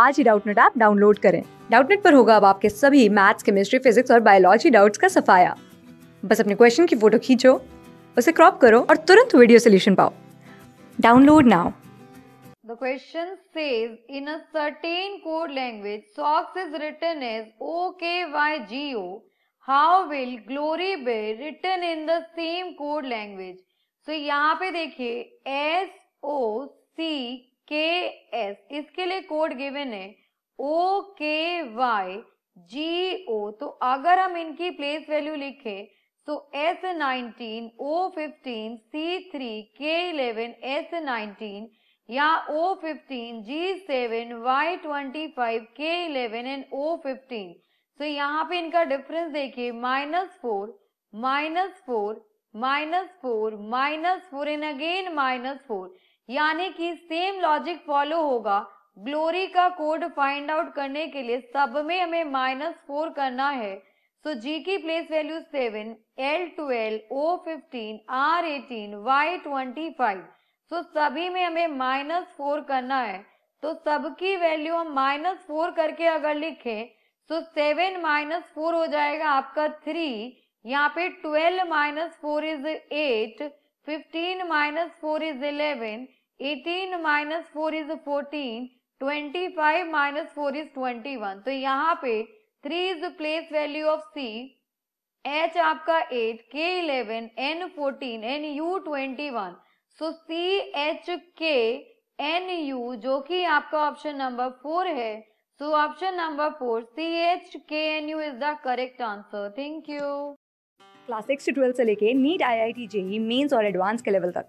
आज ही Doubtnut app download करें डाउटनेट पर होगा अब आपके सभी मैथ्स केमिस्ट्री फिजिक्स और बायोलॉजी डाउट्स का सफाया बस अपने क्वेश्चन की फोटो खींचो उसे क्रॉप करो और तुरंत वीडियो सोल्यूशन पाओ download now The question says in a certain code language socks is written as OKYGO how will glory be written in the same code language so यहाँ पे देखिए S O C K S इसके लिए code given है ओ के Y जी ओ तो अगर हम इनकी प्लेस वैल्यू लिखे तो S nineteen O fifteen C three K eleven S nineteen या O fifteen G seven Y twenty five K eleven and O fifteen तो यहाँ पे इनका डिफरेंस देखिए minus four minus four minus four minus four and again minus four यानी कि same logic follow होगा glory का कोड फाइंड आउट करने के लिए सब में हमें माइनस फोर करना है सो जी की place value seven L twelve O fifteen R eighteen Y twenty five so सभी में हमें माइनस फोर करना है तो सबकी वैल्यू हम माइनस फोर करके अगर लिखें तो सेवन माइनस फोर हो जाएगा आपका थ्री यहाँ पे twelve minus four is eight fifteen minus four is eleven eighteen minus four is fourteen twenty five minus four is twenty one तो यहाँ पे three is place value of C H आपका eight K eleven N fourteen N U twenty one so C H K N U जो कि आपका option number four है so option number four C H K N U is the correct answer thank you class six से से लेके NEET I I T JEE mains और advance के level तक